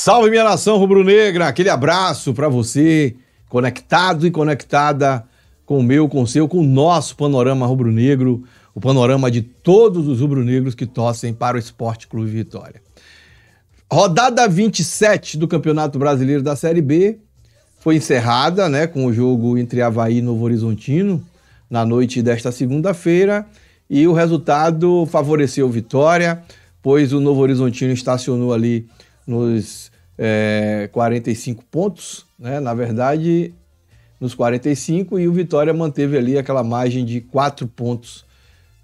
Salve minha nação rubro-negra, aquele abraço para você, conectado e conectada com o meu, com o seu, com o nosso panorama rubro-negro, o panorama de todos os rubro-negros que torcem para o Esporte Clube Vitória. Rodada 27 do Campeonato Brasileiro da Série B foi encerrada, né, com o jogo entre Havaí e Novo Horizontino na noite desta segunda-feira e o resultado favoreceu Vitória, pois o Novo Horizontino estacionou ali nos é, eh, 45 pontos, né? na verdade, nos 45, e o Vitória manteve ali aquela margem de 4 pontos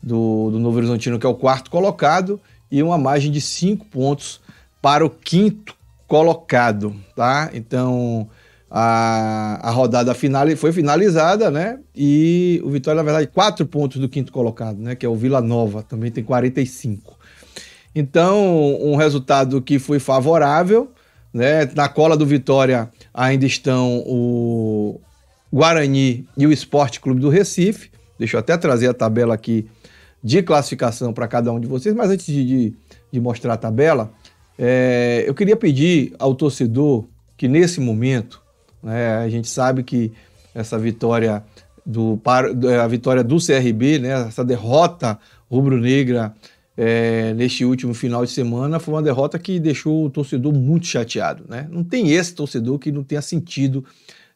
do, do Novo Horizontino, que é o quarto colocado, e uma margem de 5 pontos para o quinto colocado, tá? Então, a, a rodada final foi finalizada, né? E o Vitória, na verdade, quatro pontos do quinto colocado, né? Que é o Vila Nova, também tem 45. Então, um resultado que foi favorável. Né? Na cola do Vitória ainda estão o Guarani e o Esporte Clube do Recife. Deixa eu até trazer a tabela aqui de classificação para cada um de vocês, mas antes de, de, de mostrar a tabela, é, eu queria pedir ao torcedor que nesse momento, né, a gente sabe que essa vitória do a vitória do CRB, né, essa derrota rubro-negra é, neste último final de semana foi uma derrota que deixou o torcedor muito chateado. Né? Não tem esse torcedor que não tenha sentido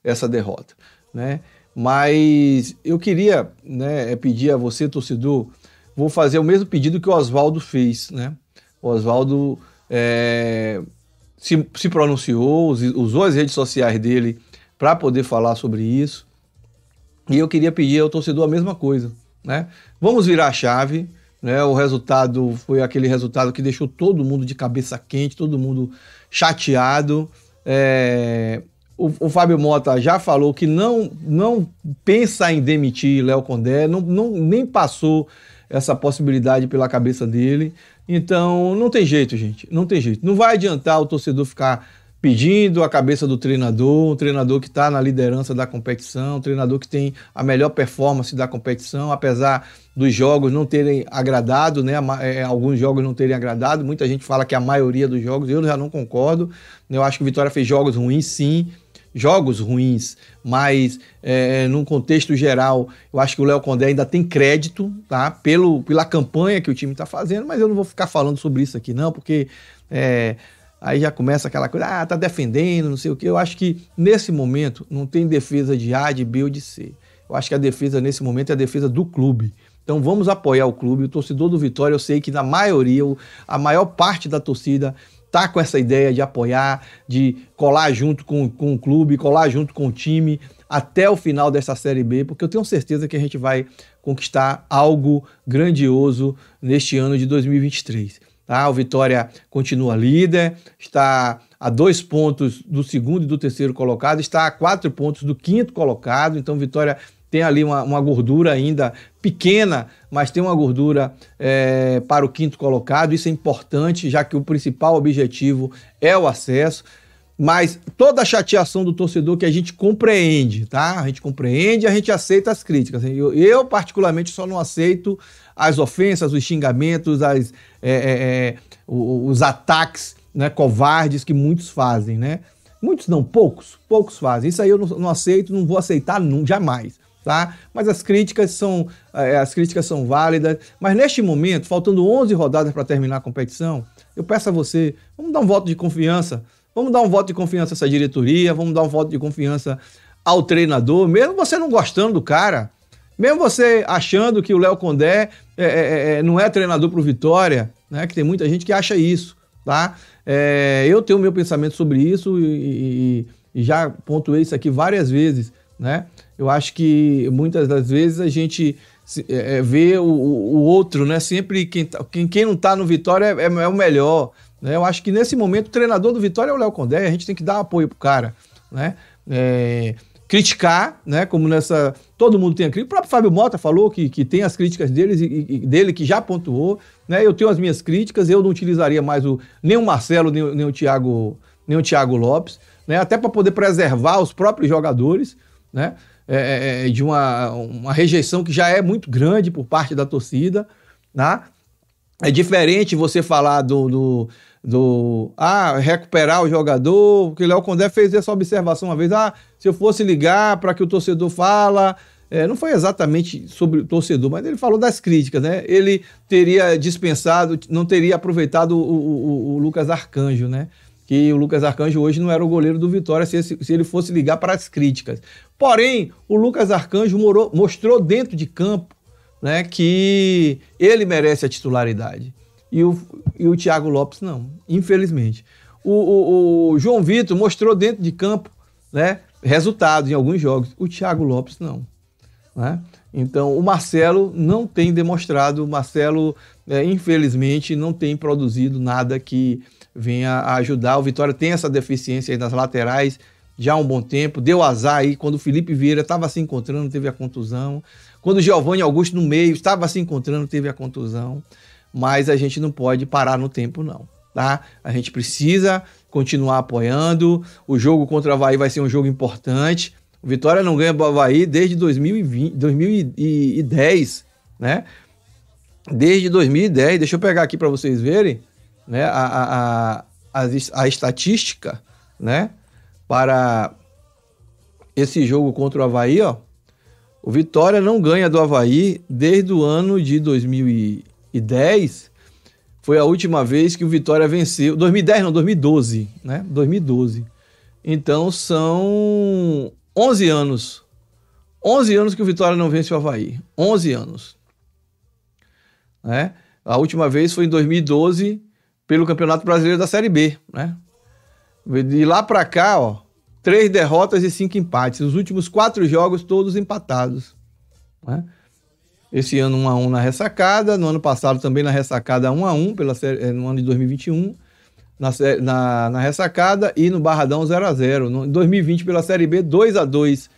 essa derrota. Né? Mas eu queria né, é, pedir a você, torcedor, vou fazer o mesmo pedido que o Oswaldo fez. Né? O Oswaldo é, se, se, pronunciou, usou as redes sociais dele para poder falar sobre isso. E eu queria pedir ao torcedor a mesma coisa. Né? Vamos virar a chave né? O resultado foi aquele resultado que deixou todo mundo de cabeça quente, todo mundo chateado. É... O, o, Fábio Mota já falou que não, não pensa em demitir Léo Condé, não, não, nem passou essa possibilidade pela cabeça dele. Então, não tem jeito, gente. Não tem jeito. Não vai adiantar o torcedor ficar pedindo a cabeça do treinador, um treinador que está na liderança da competição, um treinador que tem a melhor performance da competição, apesar dos jogos não terem agradado, né? Eh, alguns jogos não terem agradado, muita gente fala que a maioria dos jogos, eu já não concordo. Eu acho que o Vitória fez jogos ruins, sim, jogos ruins, mas é, num contexto geral, eu acho que o Léo Condé ainda tem crédito, tá? Pelo, pela campanha que o time está fazendo, mas eu não vou ficar falando sobre isso aqui, não, porque. É, aí já começa aquela coisa, ah, tá defendendo, não sei o quê. Eu acho que nesse momento não tem defesa de A, de B ou de C. Eu acho que a defesa nesse momento é a defesa do clube. Então vamos apoiar o clube. O torcedor do Vitória, eu sei que na maioria, a maior parte da torcida tá com essa ideia de apoiar, de colar junto com, com o clube, colar junto com o time até o final dessa Série B, porque eu tenho certeza que a gente vai conquistar algo grandioso neste ano de 2023. Tá? O Vitória continua líder, está a dois pontos do segundo e do terceiro colocado, está a quatro pontos do quinto colocado. Então, Vitória tem ali uma, uma gordura ainda pequena, mas tem uma gordura é, para o quinto colocado. Isso é importante, já que o principal objetivo é o acesso. Mas toda a chateação do torcedor que a gente compreende, tá? A gente compreende e a gente aceita as críticas. Eu, eu, particularmente, só não aceito as ofensas, os xingamentos, as é, é, é os ataques né, covardes que muitos fazem, né? Muitos não, poucos, poucos fazem. Isso aí eu não, não aceito, não vou aceitar não, jamais, tá? Mas as críticas são é, as críticas são válidas. Mas neste momento, faltando 11 rodadas para terminar a competição, eu peço a você, vamos dar um voto de confiança, vamos dar um voto de confiança a essa diretoria, vamos dar um voto de confiança ao treinador, mesmo você não gostando do cara, mesmo você achando que o Léo Condé é, é, é, é não é treinador para o Vitória, né? Que tem muita gente que acha isso, tá? É, eu tenho meu pensamento sobre isso e, e, e, já pontuei isso aqui várias vezes, né? Eu acho que muitas das vezes a gente é, vê o, o, outro, né? Sempre quem, tá, quem, quem não está no Vitória é, o melhor, né? Eu acho que nesse momento o treinador do Vitória é o Léo Condé, a gente tem que dar apoio pro cara, né? criticar, né? Como nessa todo mundo tem a crítica. O próprio Fábio Mota falou que, que tem as críticas deles e, e dele, que já pontuou. Né? Eu tenho as minhas críticas, eu não utilizaria mais o, nem o Marcelo, nem, nem o Thiago, nem o Thiago Lopes, né? até para poder preservar os próprios jogadores né? É, é, é, de uma, uma rejeição que já é muito grande por parte da torcida. Né? É diferente você falar do, do do ah, recuperar o jogador, porque Léo Condé fez essa observação uma vez, ah, se eu fosse ligar para que o torcedor fala, é, não foi exatamente sobre o torcedor, mas ele falou das críticas, né? Ele teria dispensado, não teria aproveitado o, o, o Lucas Arcanjo, né? Que o Lucas Arcanjo hoje não era o goleiro do Vitória se, se ele fosse ligar para as críticas. Porém, o Lucas Arcanjo morou, mostrou dentro de campo né, que ele merece a titularidade. E o, e o Thiago Lopes não, infelizmente. O, o, o João Vitor mostrou dentro de campo né, resultados em alguns jogos. O Thiago Lopes não. Né? Então, o Marcelo não tem demonstrado, o Marcelo, é, infelizmente, não tem produzido nada que venha a ajudar. O Vitória tem essa deficiência aí nas laterais já há um bom tempo. Deu azar aí quando o Felipe Vieira estava se encontrando, teve a contusão. Quando o Giovanni Augusto no meio estava se encontrando, teve a contusão mas a gente não pode parar no tempo, não. Tá? A gente precisa continuar apoiando. O jogo contra o Havaí vai ser um jogo importante. O Vitória não ganha do Havaí desde 2020, 2010, né? Desde 2010, deixa eu pegar aqui para vocês verem né? a, a, a, a estatística né? para esse jogo contra o Havaí. Ó. O Vitória não ganha do Havaí desde o ano de 2000 2010 foi a última vez que o Vitória venceu. 2010 não, 2012, né? 2012. Então são 11 anos. 11 anos que o Vitória não vence o Havaí. 11 anos. Né? A última vez foi em 2012 pelo Campeonato Brasileiro da Série B, né? De lá para cá, ó, três derrotas e cinco empates. Os últimos quatro jogos todos empatados. Né? Esse ano 1 a 1 na ressacada, no ano passado também na ressacada 1 a 1 pela série, eh, no ano de 2021 na, na, na ressacada e no Barradão 0 a 0. No, em 2020 pela Série B 2 a 2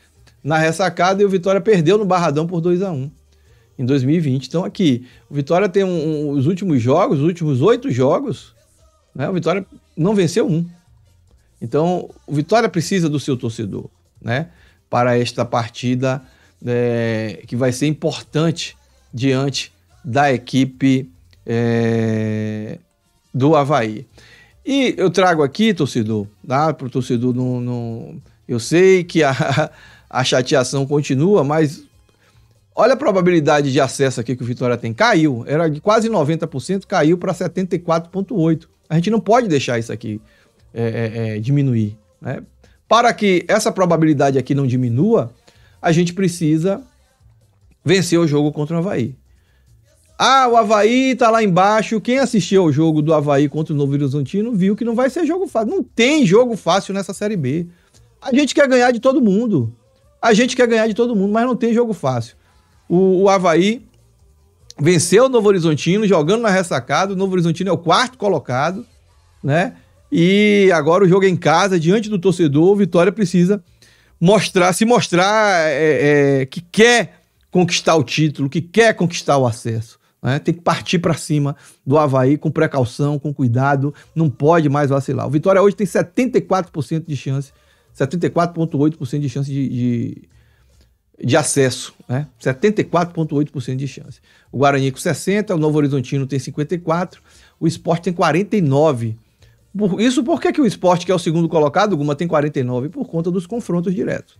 na ressacada e o Vitória perdeu no Barradão por 2 a 1 em 2020. Então aqui, o Vitória tem um, um, os últimos jogos, os últimos oito jogos, né? O Vitória não venceu um. Então, o Vitória precisa do seu torcedor, né? Para esta partida é, que vai ser importante diante da equipe é, do Havaí. E eu trago aqui, torcedor, tá? para o torcedor não, não, Eu sei que a, a chateação continua, mas olha a probabilidade de acesso aqui que o Vitória tem. Caiu, era de quase 90%, caiu para 74,8%. A gente não pode deixar isso aqui é, é, é, diminuir. Né? Para que essa probabilidade aqui não diminua, a gente precisa vencer o jogo contra o Havaí. Ah, o Havaí tá lá embaixo. Quem assistiu ao jogo do Havaí contra o Novo Horizontino viu que não vai ser jogo fácil. Não tem jogo fácil nessa Série B. A gente quer ganhar de todo mundo. A gente quer ganhar de todo mundo, mas não tem jogo fácil. O, o Havaí venceu o Novo Horizontino, jogando na ressacada. O Novo Horizontino é o quarto colocado, né? E agora o jogo é em casa, diante do torcedor. O Vitória precisa mostrar, se mostrar é, é, que quer conquistar o título, que quer conquistar o acesso. Né? Tem que partir para cima do Havaí com precaução, com cuidado, não pode mais vacilar. O Vitória hoje tem 74% de chance, 74,8% de chance de, de, de acesso, né? 74,8% de chance. O Guarani com 60%, o Novo Horizontino tem 54%, o Esporte tem 49%. Por isso porque que o esporte, que é o segundo colocado, Guma tem 49 por conta dos confrontos diretos.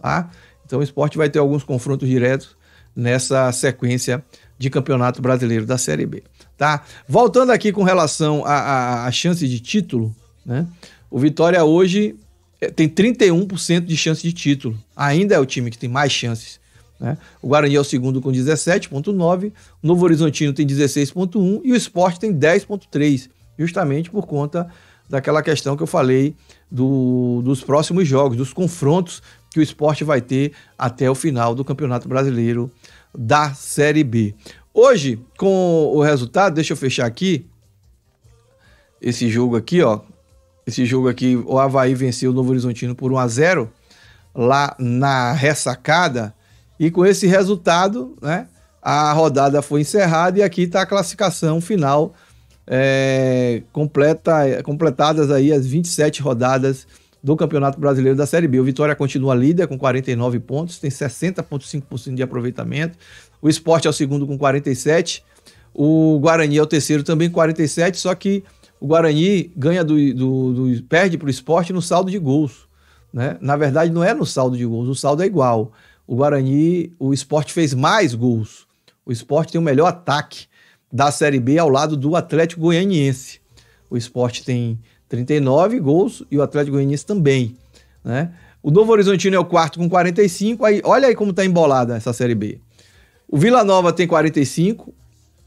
Tá? Então o esporte vai ter alguns confrontos diretos nessa sequência de Campeonato Brasileiro da Série B. Tá? Voltando aqui com relação à chance de título, né? o Vitória hoje eh, tem 31% de chance de título. Ainda é o time que tem mais chances. Né? O Guarani é o segundo com 17,9%, o Novo Horizontino tem 16,1% e o Esporte tem 10,3% justamente por conta daquela questão que eu falei do, dos próximos jogos, dos confrontos que o esporte vai ter até o final do Campeonato Brasileiro da Série B. Hoje, com o resultado, deixa eu fechar aqui esse jogo aqui, ó. Esse jogo aqui, o Havaí venceu o Novo Horizontino por 1 a 0 lá na ressacada. E com esse resultado, né, a rodada foi encerrada e aqui está a classificação final é, completa, completadas aí as 27 rodadas do Campeonato Brasileiro da Série B. O Vitória continua líder com 49 pontos, tem 60,5% de aproveitamento. O Esporte é o segundo com 47. O Guarani é o terceiro também com 47, só que o Guarani ganha do, do, do perde para o esporte no saldo de gols. Né? Na verdade, não é no saldo de gols, o saldo é igual. O Guarani, o esporte fez mais gols. O esporte tem o melhor ataque da Série B ao lado do Atlético Goianiense. O esporte tem 39 gols e o Atlético Goianiense também. Né? O Novo Horizontino é o quarto com 45. Aí, olha aí como está embolada essa Série B. O Vila Nova tem 45,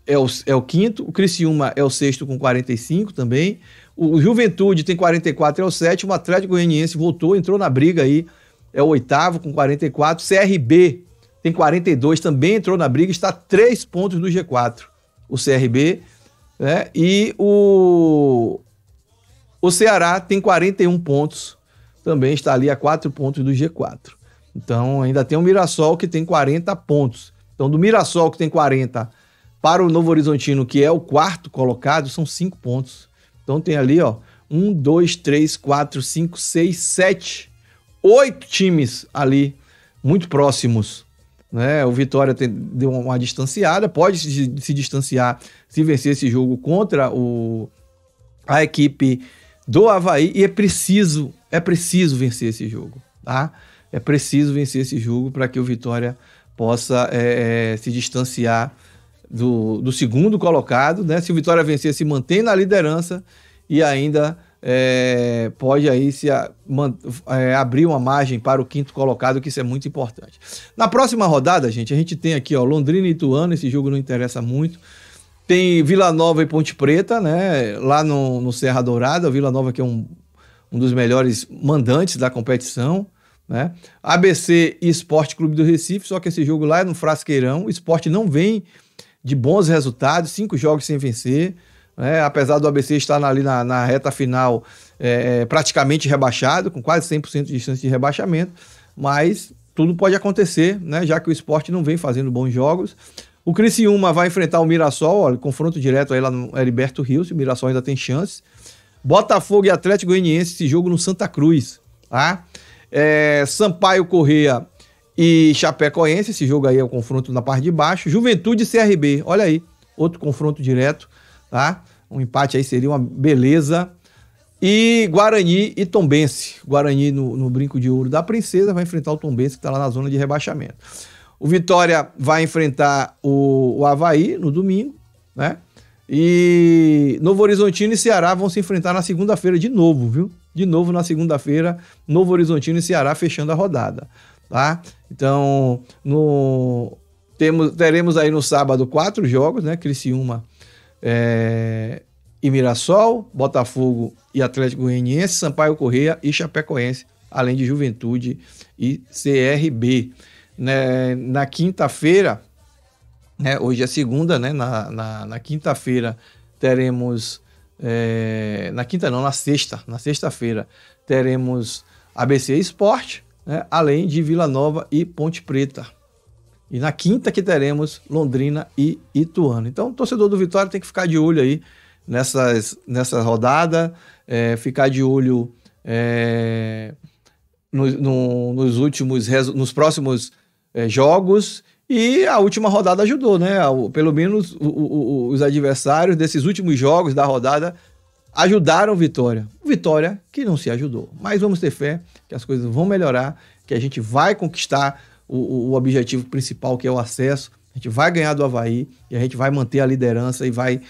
é o, é o quinto. O Criciúma é o sexto com 45 também. O, Juventude tem 44, é o sétimo. O Atlético Goianiense voltou, entrou na briga aí. É o oitavo com 44. CRB tem 42, também entrou na briga, está três pontos do G4 o CRB, né? E o, o Ceará tem 41 pontos, também está ali a 4 pontos do G4. Então ainda tem o Mirassol que tem 40 pontos. Então do Mirassol que tem 40 para o Novo Horizontino, que é o quarto colocado, são 5 pontos. Então tem ali, ó, 1, 2, 3, 4, 5, 6, 7, 8 times ali muito próximos né? O Vitória tem, deu uma distanciada, pode se, se, distanciar se vencer esse jogo contra o, a equipe do Havaí e é preciso, é preciso vencer esse jogo, tá? É preciso vencer esse jogo para que o Vitória possa é, é, se distanciar do, do segundo colocado, né? Se o Vitória vencer, se mantém na liderança e ainda é, pode aí se a, man, é, abrir uma margem para o quinto colocado, que isso é muito importante. Na próxima rodada, gente, a gente tem aqui ó, Londrina e Ituano, esse jogo não interessa muito. Tem Vila Nova e Ponte Preta, né? Lá no, no Serra Dourada, Vila Nova que é um, um dos melhores mandantes da competição. Né? ABC e Esporte Clube do Recife, só que esse jogo lá é no Frasqueirão. O esporte não vem de bons resultados, cinco jogos sem vencer né? apesar do ABC estar ali na, na reta final é, é praticamente rebaixado, com quase 100% de chance de rebaixamento, mas tudo pode acontecer, né? já que o esporte não vem fazendo bons jogos. O Criciúma vai enfrentar o Mirassol, olha confronto direto aí lá no Heriberto Rios, o Mirassol ainda tem chance. Botafogo e Atlético Goianiense, esse jogo no Santa Cruz, tá? É, Sampaio Correa e Chapecoense, esse jogo aí é o confronto na parte de baixo. Juventude e CRB, olha aí, outro confronto direto tá? Um empate aí seria uma beleza. E Guarani e Tombense. Guarani no, no brinco de ouro da princesa vai enfrentar o Tombense que está lá na zona de rebaixamento. O Vitória vai enfrentar o, o Havaí no domingo, né? E Novo Horizontino e Ceará vão se enfrentar na segunda-feira de novo, viu? De novo na segunda-feira, Novo Horizontino e Ceará fechando a rodada, tá? Então, no temos teremos aí no sábado quatro jogos, né? Criciúma é, e Mirassol, Botafogo e Atlético Goianiense, Sampaio Correia e Chapecoense, além de Juventude e CRB. Né, na quinta-feira, né, hoje é segunda, né, na, na, na quinta-feira teremos. É, na quinta não, na sexta, na sexta-feira teremos ABC Esporte, né, além de Vila Nova e Ponte Preta. E na quinta que teremos Londrina e Ituano. Então, o torcedor do Vitória tem que ficar de olho aí nessas, nessa rodada, é, ficar de olho é, no, no, nos últimos, nos próximos é, jogos. E a última rodada ajudou, né? Pelo menos o, o, os adversários desses últimos jogos da rodada ajudaram Vitória. Vitória que não se ajudou. Mas vamos ter fé que as coisas vão melhorar, que a gente vai conquistar o, o objetivo principal, que é o acesso. A gente vai ganhar do Havaí e a gente vai manter a liderança e vai,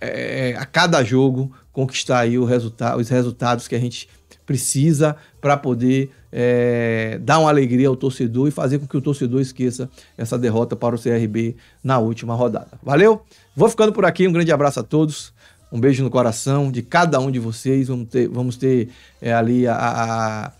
é, a cada jogo, conquistar aí resulta os resultados que a gente precisa para poder é, dar uma alegria ao torcedor e fazer com que o torcedor esqueça essa derrota para o CRB na última rodada. Valeu? Vou ficando por aqui. Um grande abraço a todos. Um beijo no coração de cada um de vocês. Vamos ter, vamos ter é, ali a,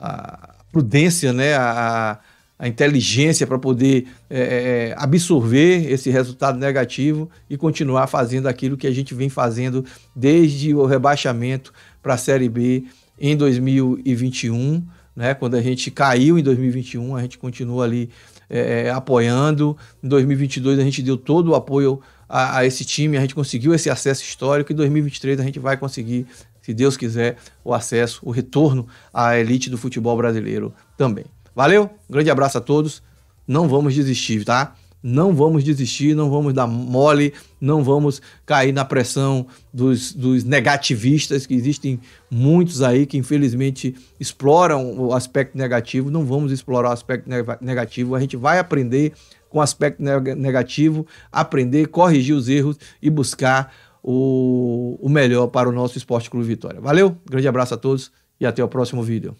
a prudência, né, a, a inteligência para poder é, é, é, absorver esse resultado negativo e continuar fazendo aquilo que a gente vem fazendo desde o rebaixamento para a Série B em 2021. Né? Quando a gente caiu em 2021, a gente continua ali é, é apoiando. Em 2022, a gente deu todo o apoio a, a, esse time, a gente conseguiu esse acesso histórico. Em 2023, a gente vai conseguir se Deus quiser, o acesso, o retorno à elite do futebol brasileiro também. Valeu, um grande abraço a todos. Não vamos desistir, tá? Não vamos desistir, não vamos dar mole, não vamos cair na pressão dos, dos negativistas, que existem muitos aí que infelizmente exploram o aspecto negativo. Não vamos explorar o aspecto negativo, a gente vai aprender com o aspecto negativo, aprender, corrigir os erros e buscar o, o melhor para o nosso Esporte Clube Vitória. Valeu, grande abraço a todos e até o próximo vídeo.